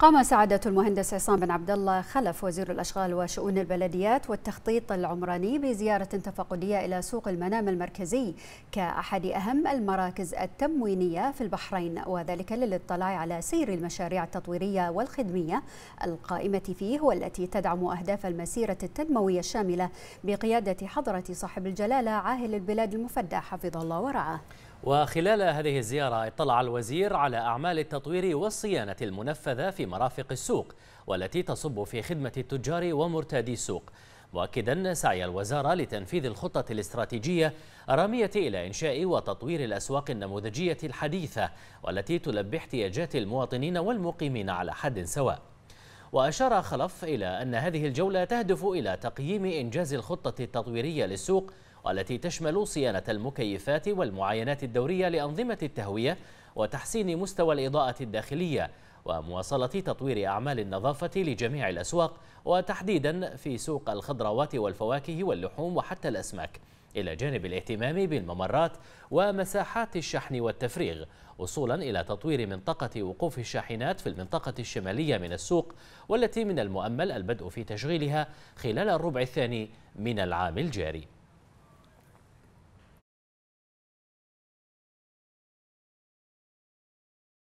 قام سعادة المهندس عصام بن عبد الله خلف وزير الأشغال وشؤون البلديات والتخطيط العمراني بزيارة تفقدية إلى سوق المنام المركزي كأحد أهم المراكز التموينية في البحرين وذلك للاطلاع على سير المشاريع التطويرية والخدمية القائمة فيه والتي تدعم أهداف المسيرة التنموية الشاملة بقيادة حضرة صاحب الجلالة عاهل البلاد المفدى حفظ الله ورعاه وخلال هذه الزيارة اطلع الوزير على أعمال التطوير والصيانة المنفذة في مرافق السوق والتي تصب في خدمة التجار ومرتادي السوق مؤكدا سعي الوزارة لتنفيذ الخطة الاستراتيجية الرامية إلى إنشاء وتطوير الأسواق النموذجية الحديثة والتي تلبي احتياجات المواطنين والمقيمين على حد سواء وأشار خلف إلى أن هذه الجولة تهدف إلى تقييم إنجاز الخطة التطويرية للسوق والتي تشمل صيانة المكيفات والمعاينات الدورية لأنظمة التهوية وتحسين مستوى الإضاءة الداخلية ومواصلة تطوير أعمال النظافة لجميع الأسواق وتحديدا في سوق الخضروات والفواكه واللحوم وحتى الأسماك إلى جانب الاهتمام بالممرات ومساحات الشحن والتفريغ وصولا إلى تطوير منطقة وقوف الشاحنات في المنطقة الشمالية من السوق والتي من المؤمل البدء في تشغيلها خلال الربع الثاني من العام الجاري